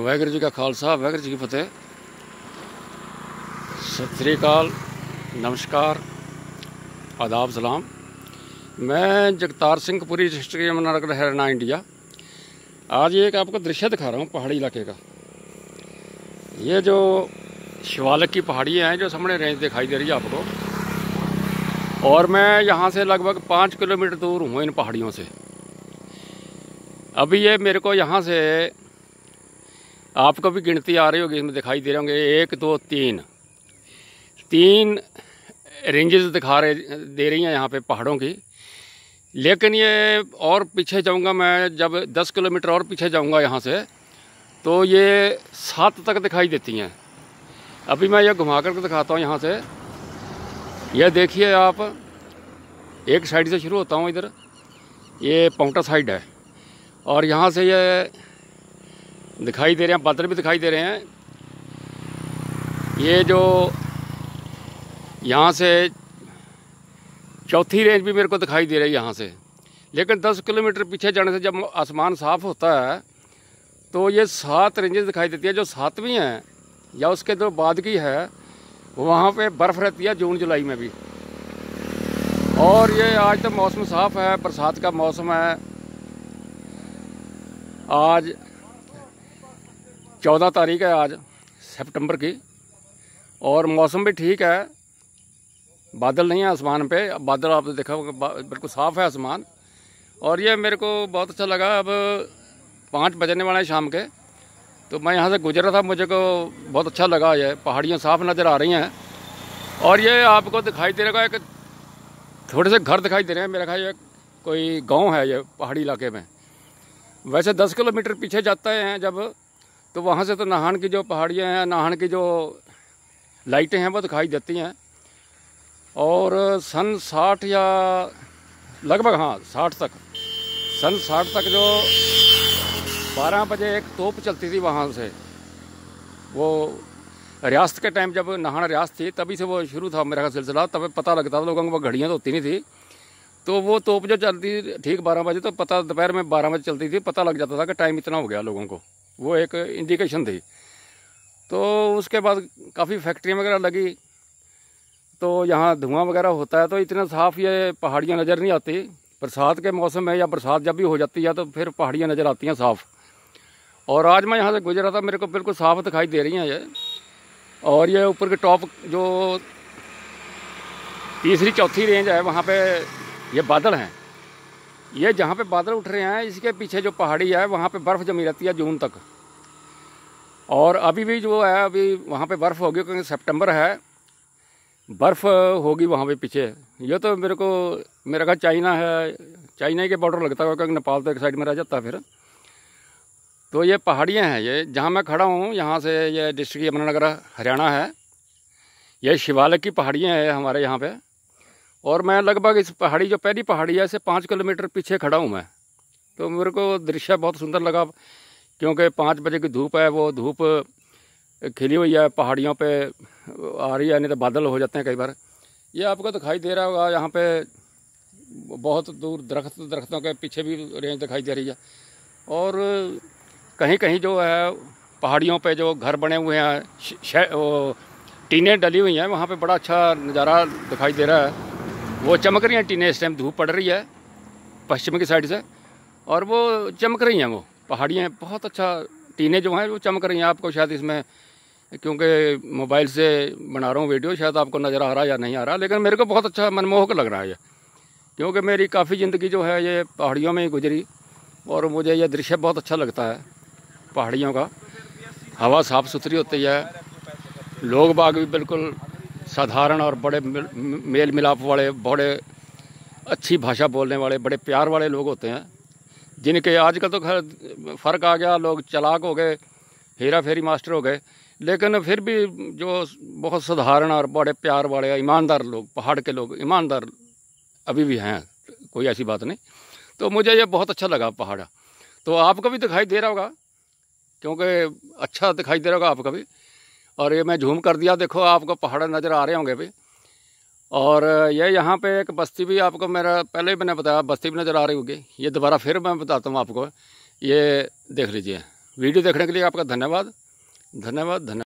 वाहगुरु जी का खालसा वाहगुरु जी की फतेह सत श्रीकाल नमस्कार आदाब सलाम मैं जगतार सिंह पुरी डिस्ट्रिक्ट यमुनानगर हरियाणा इंडिया आज एक आपको दृश्य दिखा रहा हूँ पहाड़ी इलाके का ये जो शिवालक की पहाड़ियाँ हैं जो सामने रेंज दिखाई दे रही है आपको और मैं यहाँ से लगभग पाँच किलोमीटर दूर हूँ इन पहाड़ियों से अभी ये मेरे को यहाँ से आपको भी गिनती आ रही होगी इसमें दिखाई दे रहे होंगे एक दो तीन तीन रेंजेस दिखा रहे दे रही हैं यहाँ पे पहाड़ों की लेकिन ये और पीछे जाऊँगा मैं जब दस किलोमीटर और पीछे जाऊँगा यहाँ से तो ये सात तक दिखाई देती हैं अभी मैं ये घुमा करके दिखाता हूँ यहाँ से यह देखिए आप एक साइड से शुरू होता हूँ इधर ये पाउटा साइड है और यहाँ से ये दिखाई दे रहे हैं बादल भी दिखाई दे रहे हैं ये जो यहाँ से चौथी रेंज भी मेरे को दिखाई दे रही है यहाँ से लेकिन 10 किलोमीटर पीछे जाने से जब आसमान साफ़ होता है तो ये सात रेंजेस दिखाई देती है जो सातवीं हैं या उसके जो बाद की है वहाँ पे बर्फ़ रहती है जून जुलाई में भी और ये आज तो मौसम साफ़ है बरसात का मौसम है आज चौदह तारीख है आज सितंबर की और मौसम भी ठीक है बादल नहीं है आसमान पे अब बादल आपने तो देखा होगा बिल्कुल साफ़ है आसमान और ये मेरे को बहुत अच्छा लगा अब पाँच बजने वाला है शाम के तो मैं यहाँ से गुजरा था मुझे को बहुत अच्छा लगा ये पहाड़ियाँ साफ़ नज़र आ रही हैं और ये आपको दिखाई दे रहा है थोड़े से घर दिखाई दे रहे हैं मेरा ख्याल ये कोई गांव है ये पहाड़ी इलाके में वैसे दस किलोमीटर पीछे जाता है जब तो वहाँ से तो नाहन की जो पहाड़ियाँ हैं नाहन की जो लाइटें हैं वो दिखाई देती हैं और सन साठ या लगभग हाँ साठ तक सन साठ तक जो बारह बजे एक तोप चलती थी वहाँ से वो रियासत के टाइम जब नहाना रियासत थी तभी से वो शुरू था मेरा का सिलसिला तब पता लगता था लोगों को वो घड़ियाँ तो होती नहीं थी तो वो तोप जो चलती ठीक बारह बजे तो पता दोपहर में बारह बजे चलती थी पता लग जाता था कि टाइम इतना हो गया लोगों को वो एक इंडिकेशन थी तो उसके बाद काफ़ी फैक्ट्रियाँ वगैरह लगी तो यहाँ धुआं वगैरह होता है तो इतना साफ ये पहाड़ियाँ नज़र नहीं आती बरसात के मौसम में या बरसात जब भी हो जाती है तो फिर पहाड़ियाँ नज़र आती हैं साफ़ और आज मैं यहाँ से गुजरा था मेरे को बिल्कुल साफ दिखाई दे रही हैं ये और ये ऊपर के टॉप जो तीसरी चौथी रेंज है वहाँ पर ये बादल हैं ये जहाँ पे बादल उठ रहे हैं इसके पीछे जो पहाड़ी है वहाँ पे बर्फ़ जमी रहती है जून तक और अभी भी जो है अभी वहाँ पे बर्फ़ होगी क्योंकि सितंबर है बर्फ़ होगी वहाँ पे पीछे ये तो मेरे को मेरा घर चाइना है चाइना के बॉर्डर लगता है क्योंकि नेपाल तो एक साइड में रह जाता है फिर तो ये पहाड़ियाँ हैं ये जहाँ मैं खड़ा हूँ यहाँ से ये डिस्ट्रिक्ट यमुनानगर हरियाणा है ये शिवालय की पहाड़ियाँ हैं हमारे यहाँ पर और मैं लगभग इस पहाड़ी जो पहली पहाड़ी है इसे पाँच किलोमीटर पीछे खड़ा हूँ मैं तो मेरे को दृश्य बहुत सुंदर लगा क्योंकि पाँच बजे की धूप है वो धूप खिली हुई है पहाड़ियों पे आ रही है नहीं तो बादल हो जाते हैं कई बार ये आपको दिखाई दे रहा होगा यहाँ पे बहुत दूर दरख्त दरख्तों के पीछे भी रेंज दिखाई दे रही है और कहीं कहीं जो है पहाड़ियों पे जो घर बने हुए हैं टीने डली हुई हैं वहाँ पे बड़ा अच्छा नज़ारा दिखाई दे रहा है वो चमक रही हैं टीने इस टाइम धूप पड़ रही है पश्चिम की साइड से और वो चमक रही हैं वो पहाड़ियाँ बहुत अच्छा टीने जो हैं वो चमक रही हैं आपको शायद इसमें क्योंकि मोबाइल से बना रहा हूँ वीडियो शायद आपको नज़र आ रहा है या नहीं आ रहा लेकिन मेरे को बहुत अच्छा मनमोहक लग रहा है ये क्योंकि मेरी काफ़ी ज़िंदगी जो है ये पहाड़ियों में ही गुजरी और मुझे ये दृश्य बहुत अच्छा लगता है पहाड़ियों का हवा साफ़ सुथरी होती है लोग बाग भी बिल्कुल साधारण और बड़े मेल मिलाप वाले बड़े अच्छी भाषा बोलने वाले बड़े प्यार वाले लोग होते हैं जिनके आजकल तो खैर फ़र्क आ गया लोग चलाक हो गए हेरा फेरी मास्टर हो गए लेकिन फिर भी जो बहुत साधारण और बड़े प्यार वाले ईमानदार लोग पहाड़ के लोग ईमानदार अभी भी हैं कोई ऐसी बात नहीं तो मुझे ये बहुत अच्छा लगा पहाड़ तो आपको भी दिखाई दे रहा होगा क्योंकि अच्छा दिखाई दे रहा होगा आपका भी और ये मैं झूम कर दिया देखो आपको पहाड़ नज़र आ रहे होंगे भी और ये यहाँ पे एक बस्ती भी आपको मेरा पहले ही मैंने बताया बस्ती भी नज़र आ रही होगी ये दोबारा फिर मैं बताता हूँ आपको ये देख लीजिए वीडियो देखने के लिए आपका धन्यवाद धन्यवाद धन्यवाद